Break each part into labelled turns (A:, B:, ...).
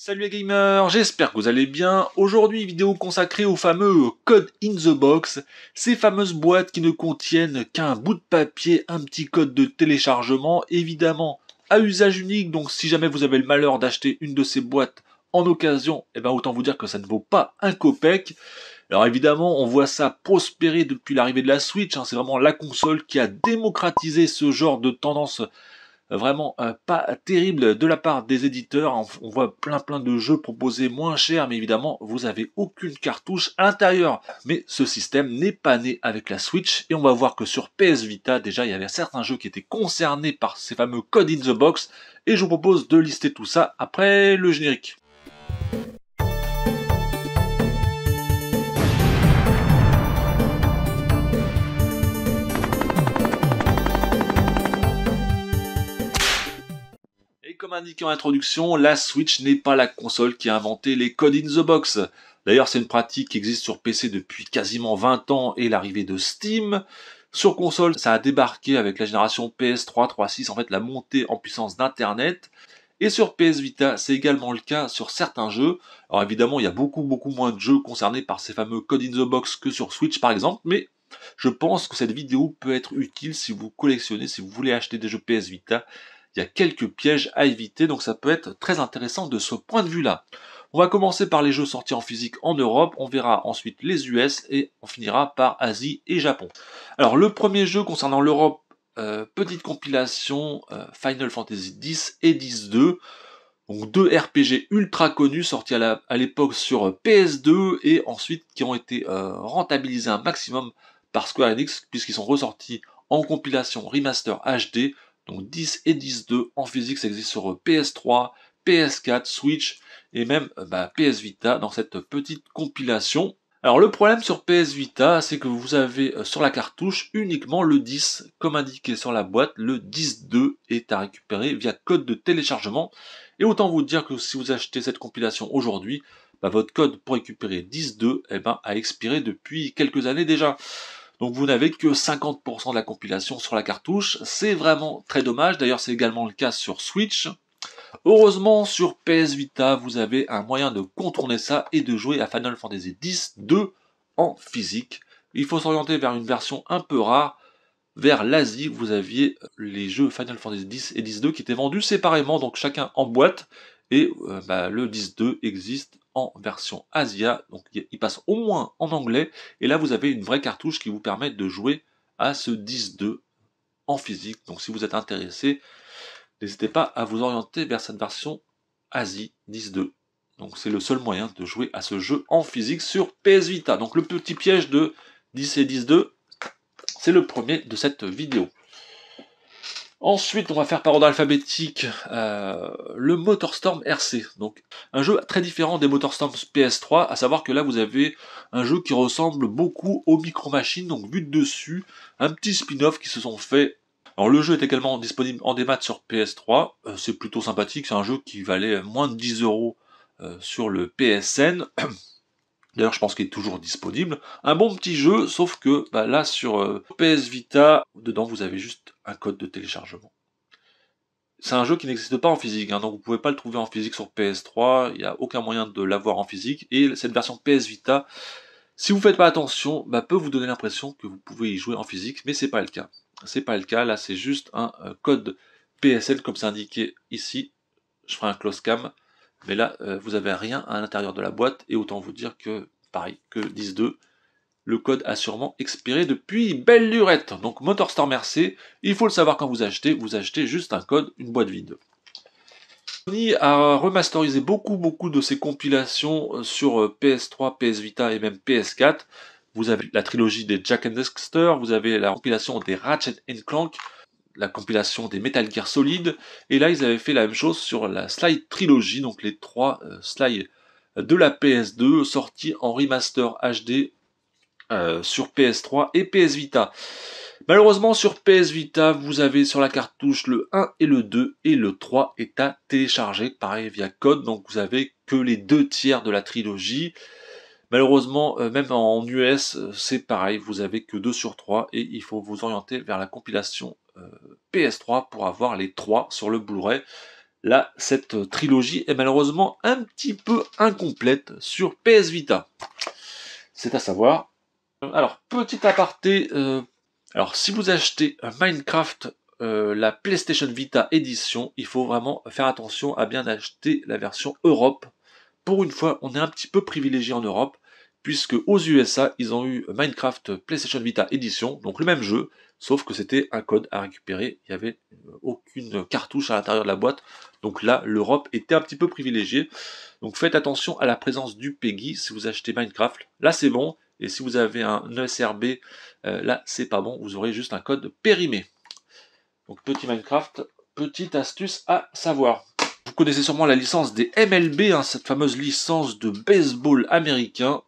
A: Salut les gamers, j'espère que vous allez bien. Aujourd'hui, vidéo consacrée au fameux code in the box, ces fameuses boîtes qui ne contiennent qu'un bout de papier, un petit code de téléchargement, évidemment à usage unique. Donc si jamais vous avez le malheur d'acheter une de ces boîtes en occasion, eh ben autant vous dire que ça ne vaut pas un copec. Alors évidemment, on voit ça prospérer depuis l'arrivée de la Switch. Hein. C'est vraiment la console qui a démocratisé ce genre de tendance vraiment pas terrible de la part des éditeurs. On, voit plein plein de jeux proposés moins chers, mais évidemment, vous avez aucune cartouche intérieure. Mais ce système n'est pas né avec la Switch, et on va voir que sur PS Vita, déjà, il y avait certains jeux qui étaient concernés par ces fameux codes in the box, et je vous propose de lister tout ça après le générique. indiqué en introduction, la Switch n'est pas la console qui a inventé les codes in the box. D'ailleurs, c'est une pratique qui existe sur PC depuis quasiment 20 ans et l'arrivée de Steam. Sur console, ça a débarqué avec la génération PS3, 3.6, en fait la montée en puissance d'Internet. Et sur PS Vita, c'est également le cas sur certains jeux. Alors évidemment, il y a beaucoup beaucoup moins de jeux concernés par ces fameux codes in the box que sur Switch par exemple, mais je pense que cette vidéo peut être utile si vous collectionnez, si vous voulez acheter des jeux PS Vita il y a quelques pièges à éviter, donc ça peut être très intéressant de ce point de vue-là. On va commencer par les jeux sortis en physique en Europe, on verra ensuite les US et on finira par Asie et Japon. Alors le premier jeu concernant l'Europe, euh, petite compilation euh, Final Fantasy X et X-2. Donc deux RPG ultra connus sortis à l'époque sur PS2 et ensuite qui ont été euh, rentabilisés un maximum par Square Enix puisqu'ils sont ressortis en compilation remaster HD donc 10 et 10.2 en physique, ça existe sur PS3, euh, PS4, Switch et même euh, bah, PS Vita dans cette petite compilation. Alors le problème sur PS Vita, c'est que vous avez euh, sur la cartouche uniquement le 10, comme indiqué sur la boîte, le 10.2 est à récupérer via code de téléchargement. Et autant vous dire que si vous achetez cette compilation aujourd'hui, bah, votre code pour récupérer 10.2 eh ben, a expiré depuis quelques années déjà. Donc vous n'avez que 50% de la compilation sur la cartouche. C'est vraiment très dommage. D'ailleurs, c'est également le cas sur Switch. Heureusement, sur PS Vita, vous avez un moyen de contourner ça et de jouer à Final Fantasy X 2 en physique. Il faut s'orienter vers une version un peu rare, vers l'Asie, vous aviez les jeux Final Fantasy X et X2 qui étaient vendus séparément, donc chacun en boîte, et euh, bah, le 10-2 existe en version Asia, donc il passe au moins en anglais, et là vous avez une vraie cartouche qui vous permet de jouer à ce 10-2 en physique. Donc si vous êtes intéressé, n'hésitez pas à vous orienter vers cette version Asie 10-2. Donc c'est le seul moyen de jouer à ce jeu en physique sur PS Vita. Donc le petit piège de 10 et 10-2, c'est le premier de cette vidéo. Ensuite, on va faire par ordre alphabétique euh, le Motorstorm RC. Donc, un jeu très différent des Motorstorm PS3, à savoir que là, vous avez un jeu qui ressemble beaucoup aux Micro Machines, donc vu dessus, un petit spin-off qui se sont fait. Alors, le jeu est également disponible en démat sur PS3. Euh, c'est plutôt sympathique, c'est un jeu qui valait moins de 10 euros euh, sur le PSN. D'ailleurs, je pense qu'il est toujours disponible. Un bon petit jeu, sauf que bah, là, sur euh, PS Vita, dedans, vous avez juste un code de téléchargement. C'est un jeu qui n'existe pas en physique, hein, donc vous ne pouvez pas le trouver en physique sur PS3, il n'y a aucun moyen de l'avoir en physique, et cette version PS Vita, si vous ne faites pas attention, bah, peut vous donner l'impression que vous pouvez y jouer en physique, mais c'est pas le cas. C'est pas le cas, là c'est juste un euh, code PSL comme c'est indiqué ici, je ferai un close cam, mais là euh, vous n'avez rien à l'intérieur de la boîte et autant vous dire que pareil que 10.2 le code a sûrement expiré depuis belle lurette donc Motorstorm Merci. il faut le savoir quand vous achetez vous achetez juste un code une boîte vide Sony a remasterisé beaucoup beaucoup de ses compilations euh, sur PS3, euh, PS Vita et même PS4. Vous avez la trilogie des Jack and Dexter, vous avez la compilation des Ratchet and Clank, la compilation des Metal Gear Solid. Et là, ils avaient fait la même chose sur la Slide Trilogy, donc les trois euh, slides euh, de la PS2 sortis en remaster HD euh, sur PS3 et PS Vita. Malheureusement, sur PS Vita, vous avez sur la cartouche le 1 et le 2 et le 3 est à télécharger, pareil via code, donc vous avez que les deux tiers de la trilogie. Malheureusement, même en US, c'est pareil, vous avez que 2 sur 3 et il faut vous orienter vers la compilation PS3 pour avoir les trois sur le Blu-ray. Là, cette trilogie est malheureusement un petit peu incomplète sur PS Vita. C'est à savoir. Alors, petit aparté. Euh, alors, si vous achetez Minecraft, euh, la PlayStation Vita édition, il faut vraiment faire attention à bien acheter la version Europe. Pour une fois, on est un petit peu privilégié en Europe, puisque aux USA, ils ont eu Minecraft PlayStation Vita édition, donc le même jeu, sauf que c'était un code à récupérer, il n'y avait euh, aucune cartouche à l'intérieur de la boîte, donc là l'Europe était un petit peu privilégiée, donc faites attention à la présence du PEGI si vous achetez Minecraft, là c'est bon, et si vous avez un ESRB, euh, là c'est pas bon, vous aurez juste un code périmé. Donc petit Minecraft, petite astuce à savoir. Vous connaissez sûrement la licence des MLB, hein, cette fameuse licence de baseball américain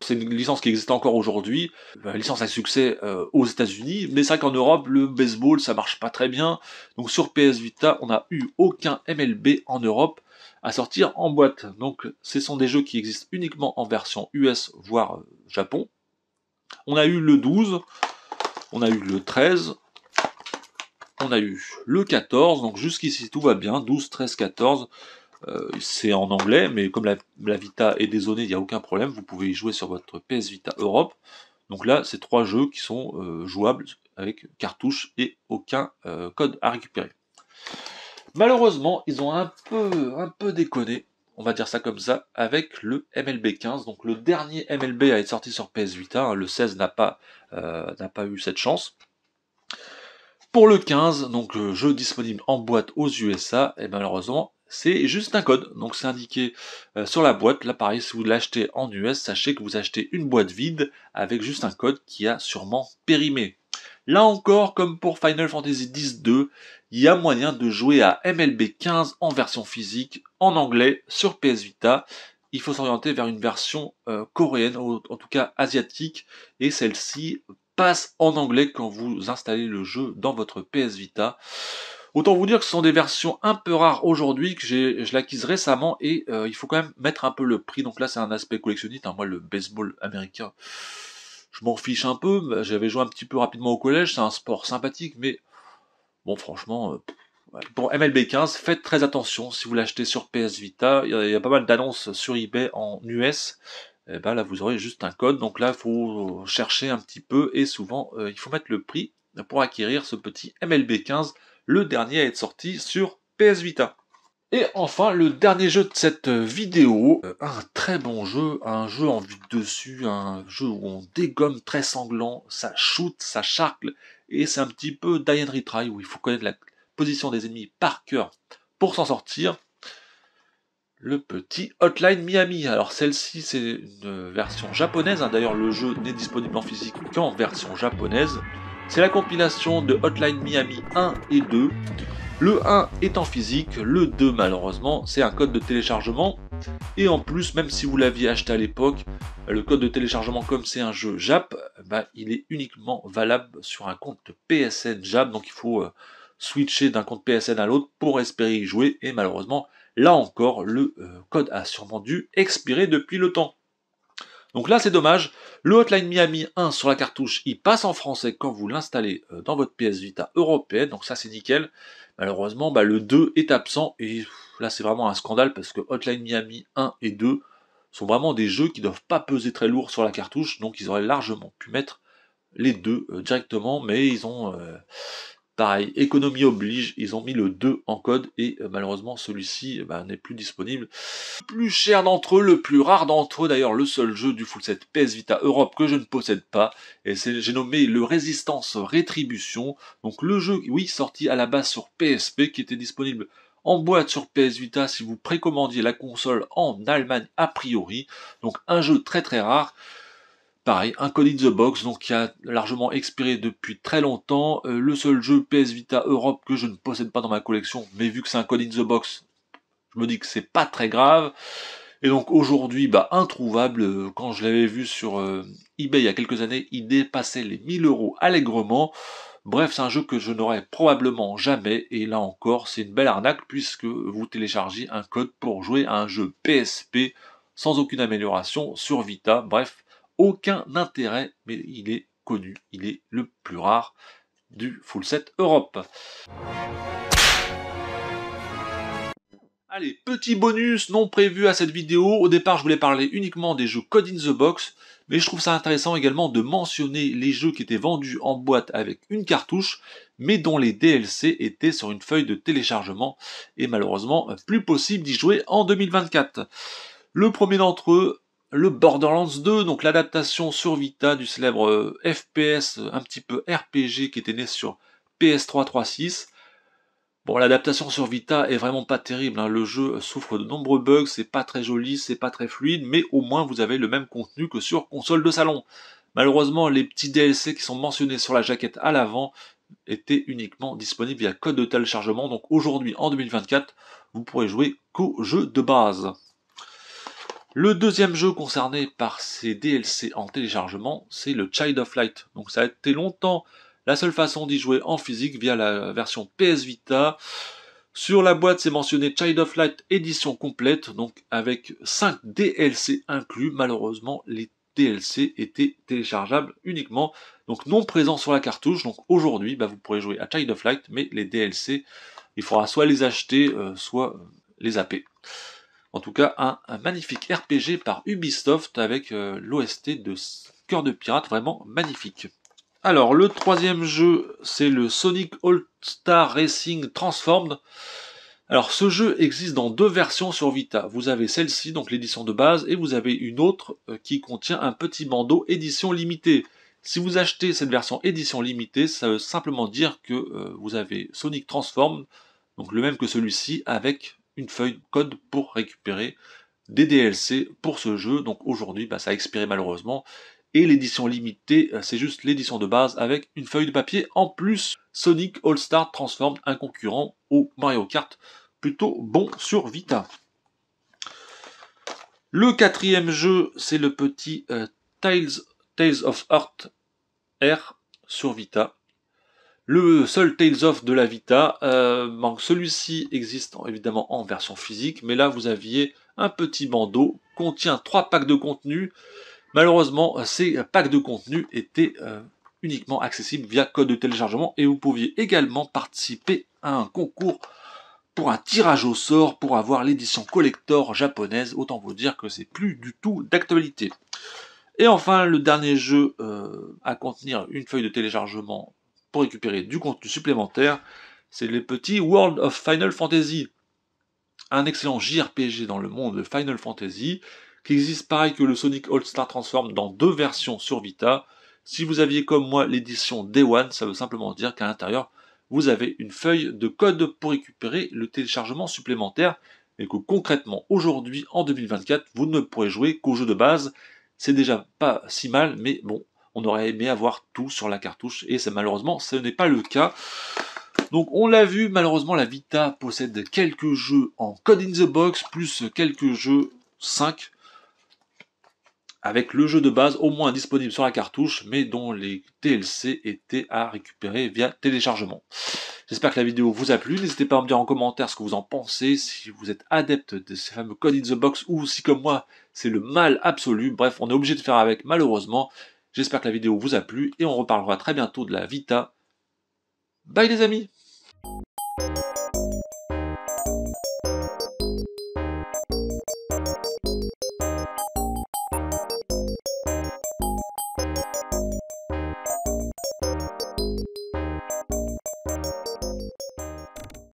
A: c'est une licence qui existe encore aujourd'hui, la bah, licence à succès euh, aux États-Unis, mais c'est vrai qu'en Europe, le baseball, ça marche pas très bien. Donc sur PS Vita, on n'a eu aucun MLB en Europe à sortir en boîte. Donc ce sont des jeux qui existent uniquement en version US, voire euh, Japon. On a eu le 12, on a eu le 13, on a eu le 14, donc jusqu'ici tout va bien, 12, 13, 14. Euh, c'est en anglais, mais comme la, Vita est dézonée, il n'y a aucun problème. Vous pouvez y jouer sur votre PS Vita Europe. Donc là, c'est trois jeux qui sont euh, jouables avec cartouche et aucun euh, code à récupérer. Malheureusement, ils ont un peu, un peu déconné, on va dire ça comme ça, avec le MLB 15. Donc le dernier MLB à être sorti sur PS Vita, hein, le 16 n'a pas, n'a pas eu cette chance. Pour le 15, donc le jeu disponible en boîte aux USA, et malheureusement, c'est juste un code, donc c'est indiqué euh, sur la boîte. Là, pareil, si vous l'achetez en US, sachez que vous achetez une boîte vide avec juste un code qui a sûrement périmé. Là encore, comme pour Final Fantasy X-2, il y a moyen de jouer à MLB 15 en version physique, en anglais, sur PS Vita. Il faut s'orienter vers une version euh, coréenne, en tout cas asiatique, et celle-ci passe en anglais quand vous installez le jeu dans votre PS Vita. Autant vous dire que ce sont des versions un peu rares aujourd'hui, que je l'acquise récemment, et euh, il faut quand même mettre un peu le prix. Donc là, c'est un aspect collectionniste. Hein, moi, le baseball américain, je m'en fiche un peu. Bah, j'avais joué un petit peu rapidement au collège, c'est un sport sympathique, mais bon, franchement... Euh, pour Bon, MLB 15, faites très attention si vous l'achetez sur PS Vita. Il y, a pas mal d'annonces sur eBay en US. Et eh ben là, vous aurez juste un code. Donc là, il faut chercher un petit peu et souvent, euh, il faut mettre le prix pour acquérir ce petit MLB 15 le dernier à être sorti sur PS Vita. Et enfin, le dernier jeu de cette vidéo, euh, un très bon jeu, un jeu en vue de dessus, un jeu où on dégomme très sanglant, ça shoot, ça charcle, et c'est un petit peu Die and Retry, où il faut connaître la position des ennemis par cœur pour s'en sortir. Le petit Hotline Miami. Alors celle-ci, c'est une version japonaise, hein. d'ailleurs le jeu n'est disponible en physique qu'en version japonaise. C'est la compilation de Hotline Miami 1 et 2. Le 1 est en physique, le 2 malheureusement c'est un code de téléchargement. Et en plus, même si vous l'aviez acheté à l'époque, le code de téléchargement comme c'est un jeu JAP, bah, il est uniquement valable sur un compte PSN JAP. Donc il faut euh, switcher d'un compte PSN à l'autre pour espérer y jouer. Et malheureusement, là encore, le euh, code a sûrement dû expirer depuis le temps. Donc là, c'est dommage. Le Hotline Miami 1 sur la cartouche, il passe en français quand vous l'installez euh, dans votre PS Vita européenne. Donc ça, c'est nickel. Malheureusement, bah, le 2 est absent. Et là, c'est vraiment un scandale parce que Hotline Miami 1 et 2 sont vraiment des jeux qui ne doivent pas peser très lourd sur la cartouche. Donc ils auraient largement pu mettre les deux euh, directement, mais ils ont, euh, Pareil, économie oblige, ils ont mis le 2 en code et euh, malheureusement celui-ci eh ben, n'est plus disponible. Plus cher d'entre eux, le plus rare d'entre eux, d'ailleurs le seul jeu du full set PS Vita Europe que je ne possède pas, et c'est j'ai nommé le Résistance Rétribution. Donc le jeu, oui, sorti à la base sur PSP, qui était disponible en boîte sur PS Vita si vous précommandiez la console en Allemagne a priori. Donc un jeu très très rare Pareil, un code in the Box, donc qui a largement expiré depuis très longtemps. Euh, le seul jeu PS Vita Europe que je ne possède pas dans ma collection, mais vu que c'est un code in the Box, je me dis que c'est pas très grave. Et donc aujourd'hui, bah, introuvable, euh, quand je l'avais vu sur euh, eBay il y a quelques années, il dépassait les 1000 euros allègrement. Bref, c'est un jeu que je n'aurai probablement jamais, et là encore, c'est une belle arnaque puisque vous téléchargez un code pour jouer à un jeu PSP sans aucune amélioration sur Vita. Bref, aucun intérêt, mais il est connu, il est le plus rare du full set Europe. Allez, petit bonus non prévu à cette vidéo. Au départ, je voulais parler uniquement des jeux Code in the Box, mais je trouve ça intéressant également de mentionner les jeux qui étaient vendus en boîte avec une cartouche, mais dont les DLC étaient sur une feuille de téléchargement, et malheureusement, plus possible d'y jouer en 2024. Le premier d'entre eux, le Borderlands 2, donc l'adaptation sur Vita du célèbre euh, FPS un petit peu RPG qui était né sur PS3 Bon, l'adaptation sur Vita est vraiment pas terrible, hein. le jeu souffre de nombreux bugs, c'est pas très joli, c'est pas très fluide, mais au moins vous avez le même contenu que sur console de salon. Malheureusement, les petits DLC qui sont mentionnés sur la jaquette à l'avant étaient uniquement disponibles via code de téléchargement, donc aujourd'hui, en 2024, vous pourrez jouer qu'au jeu de base. Le deuxième jeu concerné par ces DLC en téléchargement, c'est le Child of Light. Donc ça a été longtemps la seule façon d'y jouer en physique via la version PS Vita. Sur la boîte, c'est mentionné Child of Light édition complète, donc avec 5 DLC inclus. Malheureusement, les DLC étaient téléchargeables uniquement, donc non présents sur la cartouche. Donc aujourd'hui, bah, vous pourrez jouer à Child of Light, mais les DLC, il faudra soit les acheter, euh, soit euh, les zapper. En tout cas, un, magnifique RPG par Ubisoft avec euh, l'OST de Cœur de Pirate, vraiment magnifique. Alors, le troisième jeu, c'est le Sonic All-Star Racing Transformed. Alors, ce jeu existe dans deux versions sur Vita. Vous avez celle-ci, donc l'édition de base, et vous avez une autre euh, qui contient un petit bandeau édition limitée. Si vous achetez cette version édition limitée, ça veut simplement dire que euh, vous avez Sonic Transformed, donc le même que celui-ci, avec une feuille code pour récupérer des DLC pour ce jeu. Donc aujourd'hui, bah, ça a expiré malheureusement. Et l'édition limitée, euh, c'est juste l'édition de base avec une feuille de papier. En plus, Sonic All-Star transforme un concurrent au Mario Kart plutôt bon sur Vita. Le quatrième jeu, c'est le petit euh, Tales, Tales of Heart R sur Vita. Le seul Tales of de la Vita euh, manque. Celui-ci existe évidemment en version physique, mais là vous aviez un petit bandeau, contient trois packs de contenu. Malheureusement, ces packs de contenu étaient euh, uniquement accessibles via code de téléchargement et vous pouviez également participer à un concours pour un tirage au sort pour avoir l'édition collector japonaise. Autant vous dire que c'est plus du tout d'actualité. Et enfin, le dernier jeu euh, à contenir une feuille de téléchargement pour récupérer du contenu supplémentaire, c'est le petit World of Final Fantasy. Un excellent JRPG dans le monde de Final Fantasy, qui existe pareil que le Sonic All-Star Transform dans deux versions sur Vita. Si vous aviez comme moi l'édition Day One, ça veut simplement dire qu'à l'intérieur, vous avez une feuille de code pour récupérer le téléchargement supplémentaire, et que concrètement, aujourd'hui, en 2024, vous ne pourrez jouer qu'au jeu de base. C'est déjà pas si mal, mais bon, on aurait aimé avoir tout sur la cartouche, et ça, malheureusement, ce n'est pas le cas. Donc on l'a vu, malheureusement la Vita possède quelques jeux en code in the box, plus quelques jeux 5, avec le jeu de base au moins disponible sur la cartouche, mais dont les tlc étaient à récupérer via téléchargement. J'espère que la vidéo vous a plu, n'hésitez pas à me dire en commentaire ce que vous en pensez, si vous êtes adepte de ces fameux code in the box, ou si comme moi, c'est le mal absolu, bref, on est obligé de faire avec malheureusement, J'espère que la vidéo vous a plu et on reparlera très bientôt de la Vita. Bye les amis